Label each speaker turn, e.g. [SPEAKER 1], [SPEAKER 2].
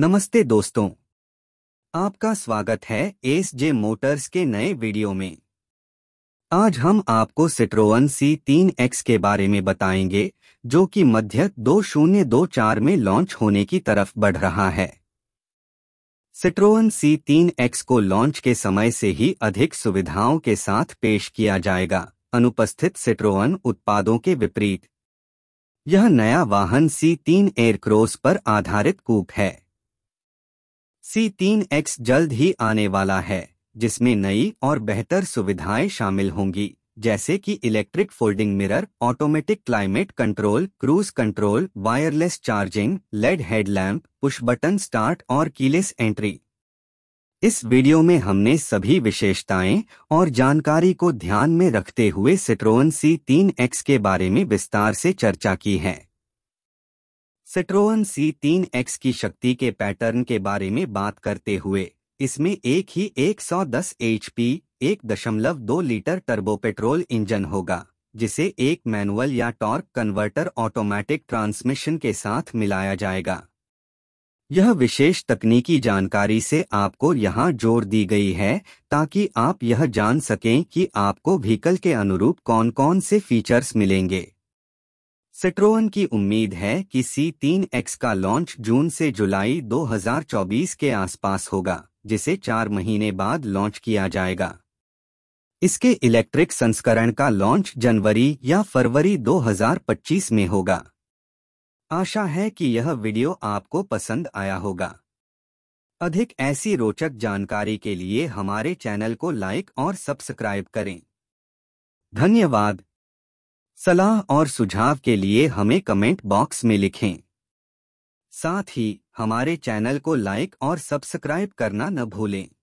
[SPEAKER 1] नमस्ते दोस्तों आपका स्वागत है एस जे मोटर्स के नए वीडियो में आज हम आपको सिट्रोवन सी तीन एक्स के बारे में बताएंगे जो कि मध्य दो दो शून्य चार में लॉन्च होने की तरफ बढ़ रहा है सिट्रोवन सी तीन एक्स को लॉन्च के समय से ही अधिक सुविधाओं के साथ पेश किया जाएगा अनुपस्थित सिट्रोवन उत्पादों के विपरीत यह नया वाहन सी तीन एयरक्रोस पर आधारित कूप है सी तीन एक्स जल्द ही आने वाला है जिसमें नई और बेहतर सुविधाएं शामिल होंगी जैसे कि electric folding mirror automatic climate control cruise control wireless charging LED headlamp push button start और कीलेस एंट्री इस वीडियो में हमने सभी विशेषताएं और जानकारी को ध्यान में रखते हुए सिट्रोन सी तीन एक्स के बारे में विस्तार से चर्चा की है सिट्रोन सी तीन एक्स की शक्ति के पैटर्न के बारे में बात करते हुए इसमें एक ही 110 दशमलव दो लीटर टर्बो पेट्रोल इंजन होगा जिसे एक मैनुअल या टॉर्क कन्वर्टर ऑटोमेटिक ट्रांसमिशन के साथ मिलाया जाएगा यह विशेष तकनीकी जानकारी से आपको यहाँ जोर दी गई है ताकि आप यह जान सकें कि आपको व्हीकल के अनुरूप कौन कौन से फीचर्स मिलेंगे सिट्रोअन की उम्मीद है कि सी तीन एक्स का लॉन्च जून से जुलाई 2024 के आसपास होगा जिसे चार महीने बाद लॉन्च किया जाएगा इसके इलेक्ट्रिक संस्करण का लॉन्च जनवरी या फरवरी 2025 में होगा आशा है कि यह वीडियो आपको पसंद आया होगा अधिक ऐसी रोचक जानकारी के लिए हमारे चैनल को लाइक और सब्सक्राइब करें धन्यवाद सलाह और सुझाव के लिए हमें कमेंट बॉक्स में लिखें साथ ही हमारे चैनल को लाइक और सब्सक्राइब करना न भूलें